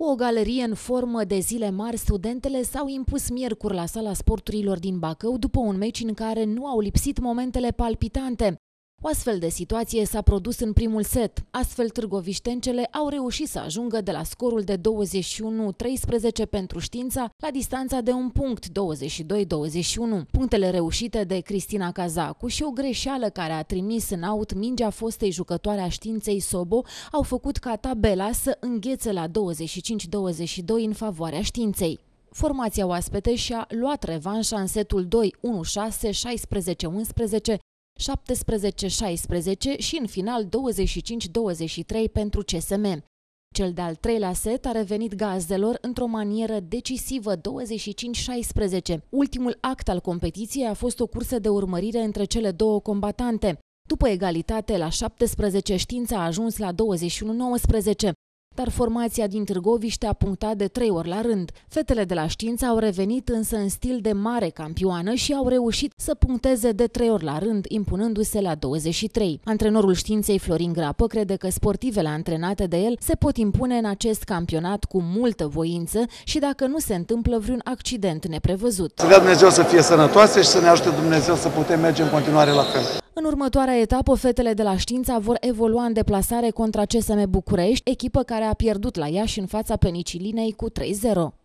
Cu o galerie în formă de zile mari, studentele s-au impus miercuri la sala sporturilor din Bacău după un meci în care nu au lipsit momentele palpitante. O astfel de situație s-a produs în primul set. Astfel, târgoviștencele au reușit să ajungă de la scorul de 21-13 pentru știința la distanța de un punct, 22-21. Punctele reușite de Cristina Cazacu și o greșeală care a trimis în aut mingea fostei jucătoare a științei Sobo au făcut ca tabela să înghețe la 25-22 în favoarea științei. Formația oaspete și-a luat revanșa în setul 2-1-6, 16-11, 17-16 și în final 25-23 pentru CSM. Cel de-al treilea set a revenit gazdelor într-o manieră decisivă 25-16. Ultimul act al competiției a fost o cursă de urmărire între cele două combatante. După egalitate la 17, știința a ajuns la 21-19. Dar formația din Târgoviște a punctat de trei ori la rând. Fetele de la știință au revenit însă în stil de mare campioană și au reușit să puncteze de trei ori la rând, impunându-se la 23. Antrenorul științei Florin Grapă crede că sportivele antrenate de el se pot impune în acest campionat cu multă voință și dacă nu se întâmplă vreun accident neprevăzut. Să dea Dumnezeu să fie sănătoase și să ne ajute Dumnezeu să putem merge în continuare la fel. În următoarea etapă, fetele de la știința vor evolua în deplasare contra CSM București, echipă care a pierdut la Iași în fața penicilinei cu 3-0.